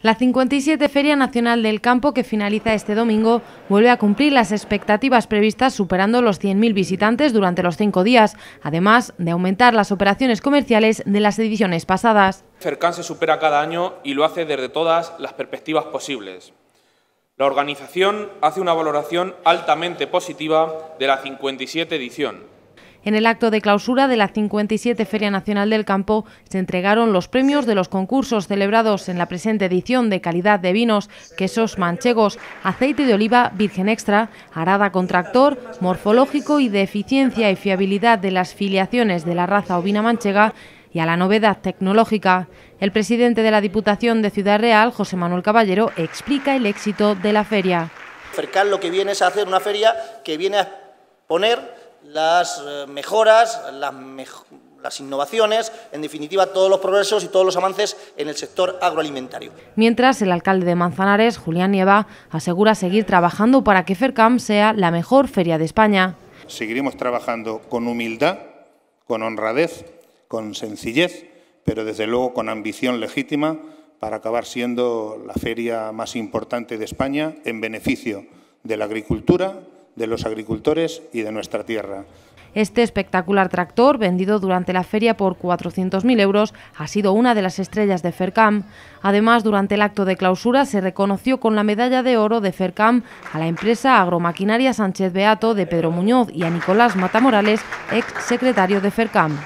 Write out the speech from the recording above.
La 57 Feria Nacional del Campo, que finaliza este domingo, vuelve a cumplir las expectativas previstas superando los 100.000 visitantes durante los cinco días, además de aumentar las operaciones comerciales de las ediciones pasadas. Cercan se supera cada año y lo hace desde todas las perspectivas posibles. La organización hace una valoración altamente positiva de la 57 edición, en el acto de clausura de la 57 Feria Nacional del Campo se entregaron los premios de los concursos celebrados en la presente edición de calidad de vinos, quesos manchegos, aceite de oliva virgen extra, arada contractor, morfológico y de eficiencia y fiabilidad de las filiaciones de la raza ovina manchega, y a la novedad tecnológica. El presidente de la Diputación de Ciudad Real, José Manuel Caballero, explica el éxito de la feria. Fercal lo que viene es hacer una feria que viene a poner las eh, mejoras, las, innovaciones, en definitiva todos los progresos y todos los avances en el sector agroalimentario. Mientras, el alcalde de Manzanares, Julián Nieva, asegura seguir trabajando para que FERCAM sea la mejor feria de España. Seguiremos trabajando con humildad, con honradez, con sencillez, pero desde luego con ambición legítima para acabar siendo la feria más importante de España en beneficio de la agricultura, de los agricultores y de nuestra tierra. Este espectacular tractor, vendido durante la feria por 400.000 euros, ha sido una de las estrellas de FERCAM. Además, durante el acto de clausura se reconoció con la medalla de oro de FERCAM a la empresa agromaquinaria Sánchez Beato de Pedro Muñoz y a Nicolás Matamorales, ex secretario de FERCAM.